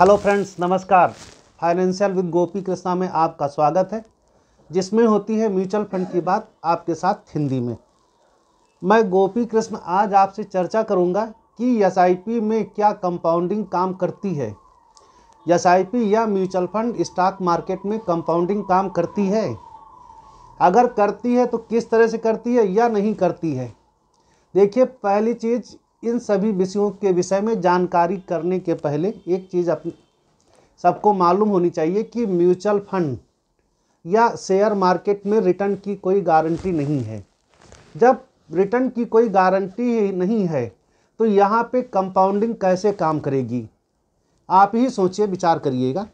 hello friends नमस्कार financial with Gopi Krishna में आपका स्वागत है जिसमें होती है म्यूचुअल फंड की बात आपके साथ हिंदी में मैं गोपी कृष्ण आज आपसे चर्चा करूंगा कि एस में क्या कंपाउंडिंग काम करती है एस या म्यूचुअल फंड स्टॉक मार्केट में कंपाउंडिंग काम करती है अगर करती है तो किस तरह से करती है या नहीं करती है देखिए पहली चीज़ इन सभी विषयों के विषय में जानकारी करने के पहले एक चीज़ अपने सबको मालूम होनी चाहिए कि म्यूचुअल फंड या शेयर मार्केट में रिटर्न की कोई गारंटी नहीं है जब रिटर्न की कोई गारंटी नहीं है तो यहाँ पे कंपाउंडिंग कैसे काम करेगी आप ही सोचिए विचार करिएगा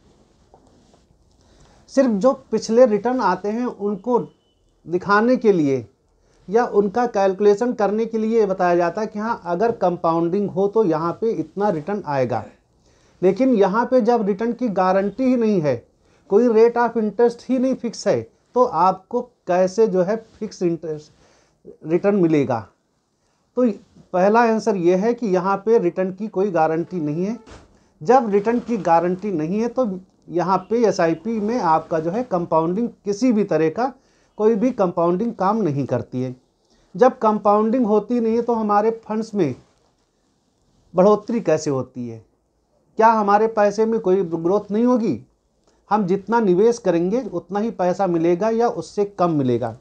सिर्फ जो पिछले रिटर्न आते हैं उनको दिखाने के लिए या उनका कैलकुलेशन करने के लिए बताया जाता है कि हाँ अगर कंपाउंडिंग हो तो यहाँ पे इतना रिटर्न आएगा लेकिन यहाँ पे जब रिटर्न की गारंटी ही नहीं है कोई रेट ऑफ इंटरेस्ट ही नहीं फिक्स है तो आपको कैसे जो है फिक्स इंटरेस्ट रिटर्न मिलेगा तो पहला आंसर ये है कि यहाँ पे रिटर्न की कोई गारंटी नहीं है जब रिटर्न की गारंटी नहीं है तो यहाँ पे एस में आपका जो है कंपाउंडिंग किसी भी तरह का कोई भी कंपाउंडिंग काम नहीं करती है जब कंपाउंडिंग होती नहीं है तो हमारे फंड्स में बढ़ोतरी कैसे होती है क्या हमारे पैसे में कोई ग्रोथ नहीं होगी हम जितना निवेश करेंगे उतना ही पैसा मिलेगा या उससे कम मिलेगा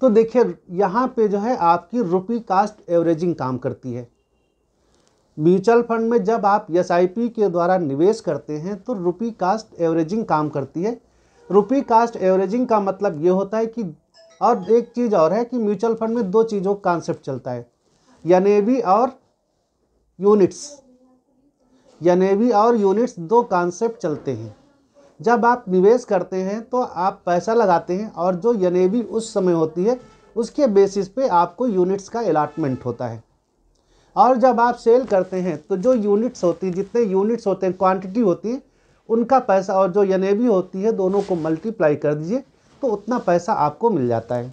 तो देखिए यहाँ पे जो है आपकी रुपी कास्ट एवरेजिंग काम करती है म्यूचुअल फंड में जब आप एस के द्वारा निवेश करते हैं तो रुपी कास्ट एवरेजिंग काम करती है रुपी कास्ट एवरेजिंग का मतलब ये होता है कि और एक चीज़ और है कि म्यूचुअल फंड में दो चीज़ों का कॉन्सेप्ट चलता है एन और यूनिट्स एन और यूनिट्स दो कॉन्सेप्ट चलते हैं जब आप निवेश करते हैं तो आप पैसा लगाते हैं और जो यनेवी उस समय होती है उसके बेसिस पे आपको यूनिट्स का अलाटमेंट होता है और जब आप सेल करते हैं तो जो यूनिट्स होती हैं जितने यूनिट्स होते हैं क्वांटिटी होती है उनका पैसा और जो एन होती है दोनों को मल्टीप्लाई कर दीजिए तो उतना पैसा आपको मिल जाता है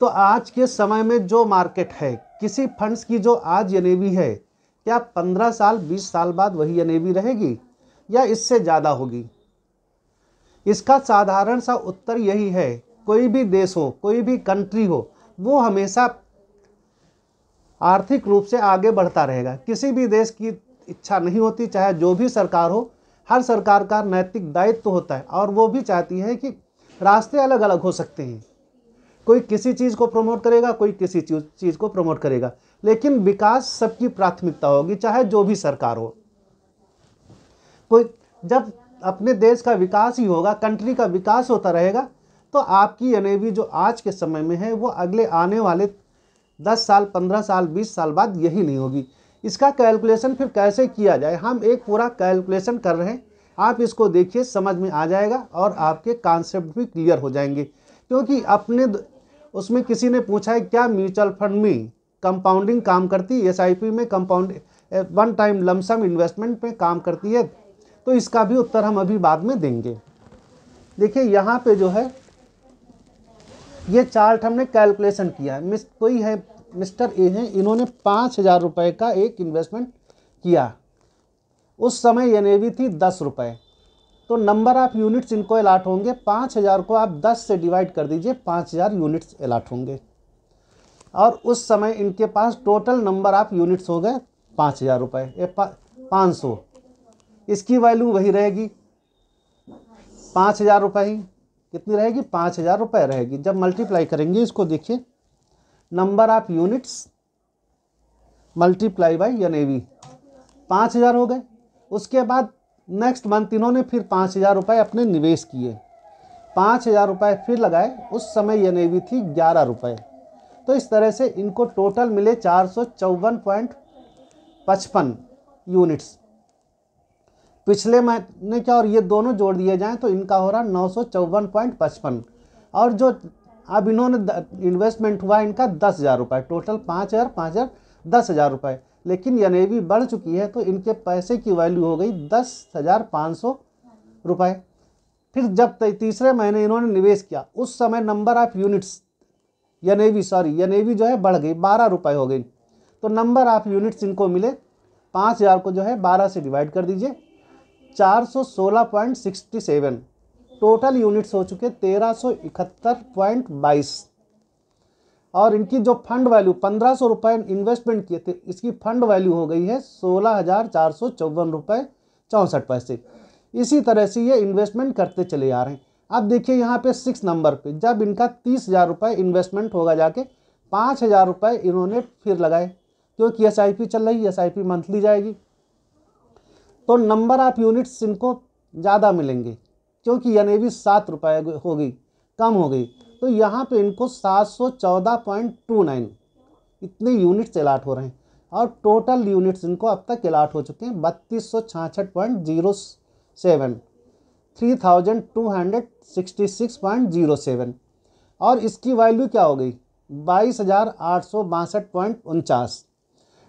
तो आज के समय में जो मार्केट है किसी फंड्स की जो आज एन है क्या पंद्रह साल बीस साल बाद वही एन रहेगी या इससे ज़्यादा होगी इसका साधारण सा उत्तर यही है कोई भी देश हो कोई भी कंट्री हो वो हमेशा आर्थिक रूप से आगे बढ़ता रहेगा किसी भी देश की इच्छा नहीं होती चाहे जो भी सरकार हो हर सरकार का नैतिक दायित्व तो होता है और वो भी चाहती है कि रास्ते अलग अलग हो सकते हैं कोई किसी चीज़ को प्रमोट करेगा कोई किसी चीज़ को प्रमोट करेगा लेकिन विकास सबकी प्राथमिकता होगी चाहे जो भी सरकार हो कोई जब अपने देश का विकास ही होगा कंट्री का विकास होता रहेगा तो आपकी एन जो आज के समय में है वो अगले आने वाले दस साल पंद्रह साल बीस साल बाद यही नहीं होगी इसका कैलकुलेशन फिर कैसे किया जाए हम एक पूरा कैलकुलेशन कर रहे हैं आप इसको देखिए समझ में आ जाएगा और आपके कॉन्सेप्ट भी क्लियर हो जाएंगे क्योंकि अपने उसमें किसी ने पूछा है क्या म्यूचुअल फंड में कंपाउंडिंग काम करती है एस में compound one time lump sum investment में काम करती है तो इसका भी उत्तर हम अभी बाद में देंगे देखिए यहाँ पे जो है ये चार्ट हमने कैलकुलेशन किया है मिस कोई है मिस्टर ए हैं इन्होंने पाँच हज़ार रुपये का एक इन्वेस्टमेंट किया उस समय एन ए वी थी दस रुपये तो नंबर ऑफ़ यूनिट्स इनको अलाट होंगे पाँच हज़ार को आप दस से डिवाइड कर दीजिए पाँच हज़ार यूनिट्स अलाट होंगे और उस समय इनके पास टोटल नंबर ऑफ़ यूनिट्स हो गए पाँच हज़ार रुपये पाँच सौ इसकी वैल्यू वही रहेगी पाँच हज़ार रुपये ही कितनी रहेगी पाँच हज़ार रुपये रहेगी जब मल्टीप्लाई करेंगे इसको देखिए number of units multiply by N A V पाँच हज़ार हो गए उसके बाद नेक्स्ट मंथ इन्होंने फिर पाँच हज़ार रुपये अपने निवेश किए पाँच हज़ार रुपये फिर लगाए उस समय एन ए वी थी ग्यारह रुपये तो इस तरह से इनको टोटल मिले चार सौ चौवन पॉइंट पचपन यूनिट्स पिछले महीने क्या और ये दोनों जोड़ दिए जाएँ तो इनका हो रहा नौ सौ चौवन पॉइंट पचपन और जो अब इन्होंने इन्वेस्टमेंट हुआ इनका दस हज़ार रुपये टोटल पाँच हज़ार पाँच हज़ार दस हज़ार रुपये लेकिन एन बढ़ चुकी है तो इनके पैसे की वैल्यू हो गई दस हज़ार पाँच सौ रुपये फिर जब तीसरे महीने इन्होंने निवेश किया उस समय number of units N sorry N जो है बढ़ गई बारह रुपये हो गई तो नंबर ऑफ़ यूनिट्स इनको मिले पाँच हज़ार को जो है बारह से डिवाइड कर दीजिए चार सौ सोलह point sixty seven total units हो चुके तेरह सौ इकहत्तर पॉइंट बाईस और इनकी जो फंड वैल्यू पंद्रह सौ रुपये इन्वेस्टमेंट किए थे इसकी फंड वैल्यू हो गई है सोलह हज़ार चार सौ चौवन रुपये चौंसठ पैसे इसी तरह से ये इन्वेस्टमेंट करते चले आ रहे हैं अब देखिए यहाँ पे सिक्स नंबर पे जब इनका तीस हज़ार रुपये इन्वेस्टमेंट होगा जाके पाँच हज़ार रुपये इन्होंने फिर लगाए क्योंकि एस आई पी चल रही है एस आई पी मंथली जाएगी तो नंबर ऑफ़ यूनिट्स इनको ज़्यादा मिलेंगे क्योंकि ए भी सात रुपये हो गई कम हो गई तो यहाँ पे इनको सात सौ चौदह पॉइंट टू नाइन इतने यूनिट्स अलाट हो रहे हैं और टोटल यूनिट्स इनको अब तक अलाट हो चुके हैं बत्तीस सौ छाछठ point zero seven three thousand two hundred sixty six point zero seven और इसकी वैल्यू क्या हो गई बाईस हज़ार आठ सौ बासठ पॉइंट उनचास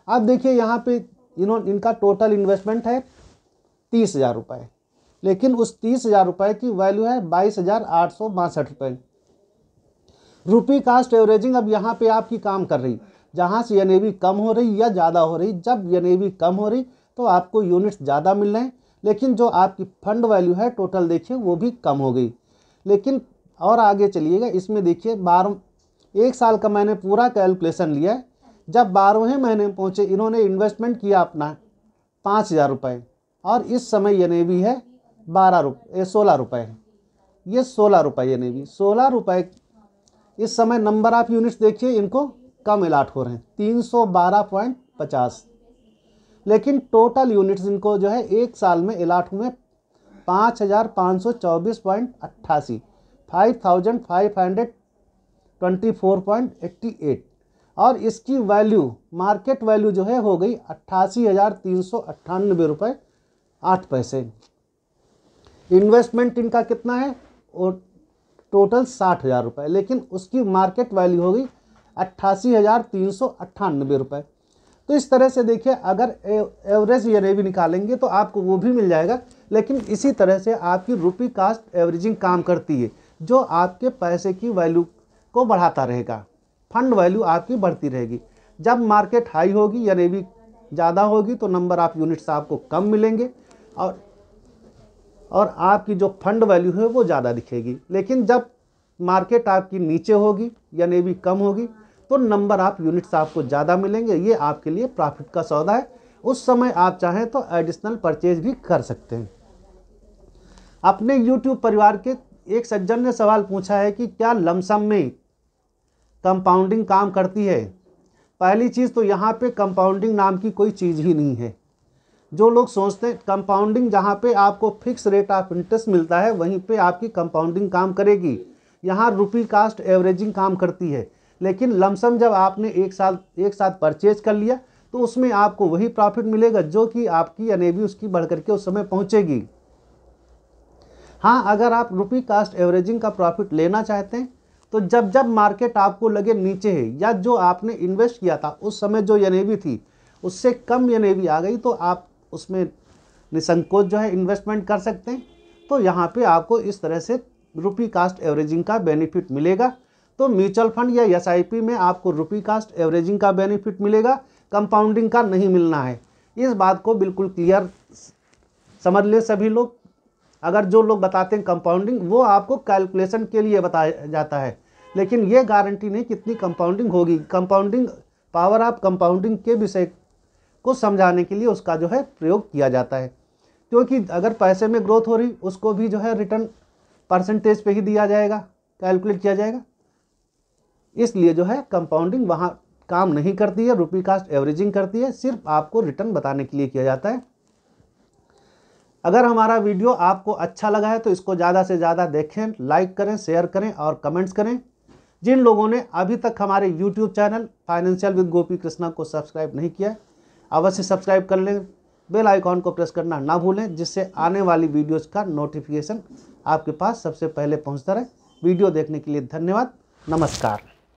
अब देखिए यहाँ पे इन्होंने इनका टोटल इन्वेस्टमेंट है तीस हज़ार रुपये लेकिन उस तीस हज़ार रुपये की वैल्यू है बाईस हज़ार आठ सौ बासठ रुपये रुपी कास्ट एवरेजिंग अब यहाँ पे आपकी काम कर रही जहाँ से एन कम हो रही या ज़्यादा हो रही जब एन कम हो रही तो आपको यूनिट्स ज़्यादा मिल रहे हैं लेकिन जो आपकी फंड वैल्यू है टोटल देखिए वो भी कम हो गई लेकिन और आगे चलिएगा इसमें देखिए बारह एक साल का मैंने पूरा कैलकुलेशन लिया जब बारहवें महीने में पहुँचे इन्होंने इन्वेस्टमेंट किया अपना पाँच हज़ार रुपये और इस समय एन है बारह रुपये सोलह रुपये ये सोलह रुपये ये नहीं भी सोलह रुपये इस समय नंबर ऑफ यूनिट्स देखिए इनको कम अलाट हो रहे हैं तीन सौ बारह पॉइंट पचास लेकिन टोटल यूनिट्स इनको जो है एक साल में अलाट हुए पाँच हज़ार पाँच सौ चौबीस पॉइंट अट्ठासी five thousand five hundred twenty four point eighty eight और इसकी वैल्यू मार्केट वैल्यू जो है हो गई अट्ठासी हज़ार तीन सौ अट्ठानबे रुपये आठ पैसे इन्वेस्टमेंट इनका कितना है और टोटल साठ हज़ार रुपये लेकिन उसकी मार्केट वैल्यू होगी अट्ठासी हज़ार तीन सौ अट्ठानबे रुपये तो इस तरह से देखिए अगर एवरेज ये भी निकालेंगे तो आपको वो भी मिल जाएगा लेकिन इसी तरह से आपकी रुपी कास्ट एवरेजिंग काम करती है जो आपके पैसे की वैल्यू को बढ़ाता रहेगा फंड वैल्यू आपकी बढ़ती रहेगी जब मार्केट हाई होगी या रेवी ज़्यादा होगी तो नंबर ऑफ़ यूनिट्स आपको कम मिलेंगे और और आपकी जो फंड वैल्यू है वो ज़्यादा दिखेगी लेकिन जब मार्केट आपकी नीचे होगी यानी भी कम होगी तो नंबर आप यूनिट्स आपको ज़्यादा मिलेंगे ये आपके लिए प्रॉफिट का सौदा है उस समय आप चाहें तो एडिशनल परचेज भी कर सकते हैं अपने यूट्यूब परिवार के एक सज्जन ने सवाल पूछा है कि क्या लमसम में कंपाउंडिंग काम करती है पहली चीज़ तो यहाँ पे कंपाउंडिंग नाम की कोई चीज़ ही नहीं है जो लोग सोचते हैं कंपाउंडिंग जहाँ पे आपको फिक्स रेट ऑफ इंटरेस्ट मिलता है वहीं पे आपकी कंपाउंडिंग काम करेगी यहाँ रुपी कास्ट एवरेजिंग काम करती है लेकिन लमसम जब आपने एक साथ एक साथ परचेज कर लिया तो उसमें आपको वही प्रॉफिट मिलेगा जो कि आपकी अनेबी उसकी बढ़ करके उस समय पहुँचेगी हाँ अगर आप रुपी कास्ट एवरेजिंग का प्रॉफिट लेना चाहते हैं तो जब जब मार्केट आपको लगे नीचे है या जो आपने इन्वेस्ट किया था उस समय जो एन थी उससे कम एन आ गई तो आप उसमें निसंकोच जो है इन्वेस्टमेंट कर सकते हैं तो यहाँ पे आपको इस तरह से रुपी कास्ट एवरेजिंग का बेनिफिट मिलेगा तो म्यूचुअल फंड या एस में आपको रुपी कास्ट एवरेजिंग का बेनिफिट मिलेगा कंपाउंडिंग का नहीं मिलना है इस बात को बिल्कुल क्लियर समझ ले सभी लोग अगर जो लोग बताते हैं कंपाउंडिंग वो आपको कैलकुलेशन के लिए बताया जाता है लेकिन ये गारंटी नहीं कितनी कंपाउंडिंग होगी कंपाउंडिंग पावर ऑफ कंपाउंडिंग के विषय को समझाने के लिए उसका जो है प्रयोग किया जाता है क्योंकि अगर पैसे में ग्रोथ हो रही उसको भी जो है रिटर्न परसेंटेज पे ही दिया जाएगा कैलकुलेट किया जाएगा इसलिए जो है कंपाउंडिंग वहाँ काम नहीं करती है रुपी कास्ट एवरेजिंग करती है सिर्फ आपको रिटर्न बताने के लिए किया जाता है अगर हमारा वीडियो आपको अच्छा लगा है तो इसको ज़्यादा से ज़्यादा देखें लाइक करें शेयर करें और कमेंट्स करें जिन लोगों ने अभी तक हमारे YouTube channel financial with Gopi Krishna को सब्सक्राइब नहीं किया अवश्य सब्सक्राइब कर लें बेल आइकॉन को प्रेस करना ना भूलें जिससे आने वाली वीडियोज़ का नोटिफिकेशन आपके पास सबसे पहले पहुँचता रहे वीडियो देखने के लिए धन्यवाद नमस्कार